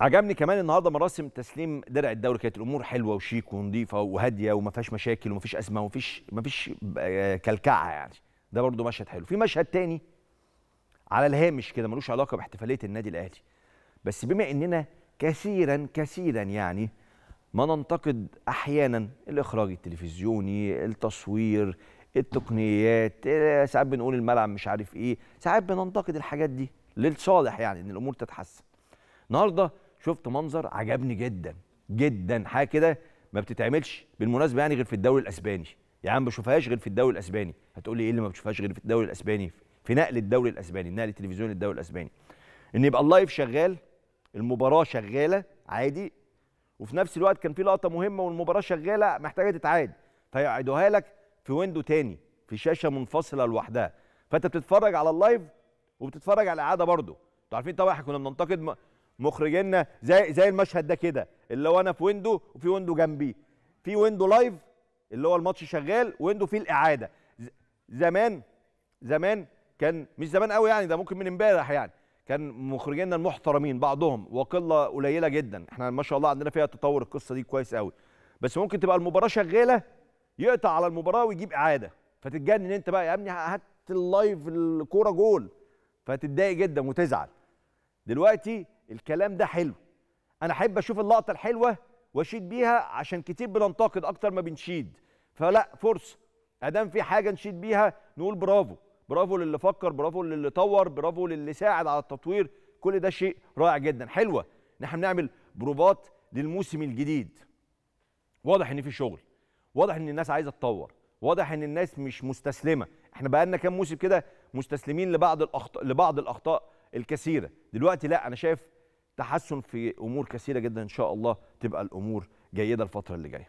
عجبني كمان النهارده مراسم تسليم درع الدوري كانت الامور حلوه وشيك ونظيفه وهاديه وما فيهاش مشاكل وما فيش ازمه وما فيش ما فيش آه، كلكعه يعني ده برده مشهد حلو في مشهد تاني على الهامش كده ملوش علاقه باحتفاليه النادي الاهلي بس بما اننا كثيرا كثيرا يعني ما ننتقد احيانا الاخراج التلفزيوني التصوير التقنيات آه، ساعات بنقول الملعب مش عارف ايه ساعات بننتقد الحاجات دي للصالح يعني ان الامور تتحسن النهارده شفت منظر عجبني جدا جدا حاجه كده ما بتتعملش بالمناسبه يعني غير في الدوري الاسباني يا يعني عم ما بشوفهاش غير في الدوري الاسباني هتقولي ايه اللي ما بشوفهاش غير في الدوري الاسباني في نقل الدوري الاسباني نقل تلفزيون الدوري الاسباني ان يبقى اللايف شغال المباراه شغاله عادي وفي نفس الوقت كان في لقطه مهمه والمباراه شغاله محتاجه تتعاد فيعيدوها لك في ويندو تاني في شاشه منفصله لوحدها فانت بتتفرج على اللايف وبتتفرج على الاعاده برضه انتوا عارفين طبعا احنا كنا بننتقد مخرجنا زي زي المشهد ده كده اللي هو انا في ويندو وفي ويندو جنبي في ويندو لايف اللي هو الماتش شغال ويندو فيه الاعاده زمان زمان كان مش زمان قوي يعني ده ممكن من امبارح يعني كان مخرجينا المحترمين بعضهم وقله قليله جدا احنا ما شاء الله عندنا فيها تطور القصه دي كويس قوي بس ممكن تبقى المباراه شغاله يقطع على المباراه ويجيب اعاده فتتجنن انت بقى يا ابني هات اللايف الكوره جول فتتضايق جدا وتزعل دلوقتي الكلام ده حلو انا احب اشوف اللقطه الحلوه واشيد بيها عشان كتير بننتقد اكتر ما بنشيد فلا فرصه ادام في حاجه نشيد بيها نقول برافو برافو للي فكر برافو للي طور برافو للي ساعد على التطوير كل ده شيء رائع جدا حلوه ان احنا بنعمل بروفات للموسم الجديد واضح ان في شغل واضح ان الناس عايزه تطور واضح ان الناس مش مستسلمه احنا بقى لنا كام موسم كده مستسلمين لبعض الاخطاء لبعض الاخطاء الكثيره دلوقتي لا انا شايف تحسن في امور كثيره جدا ان شاء الله تبقى الامور جيده الفتره اللي جايه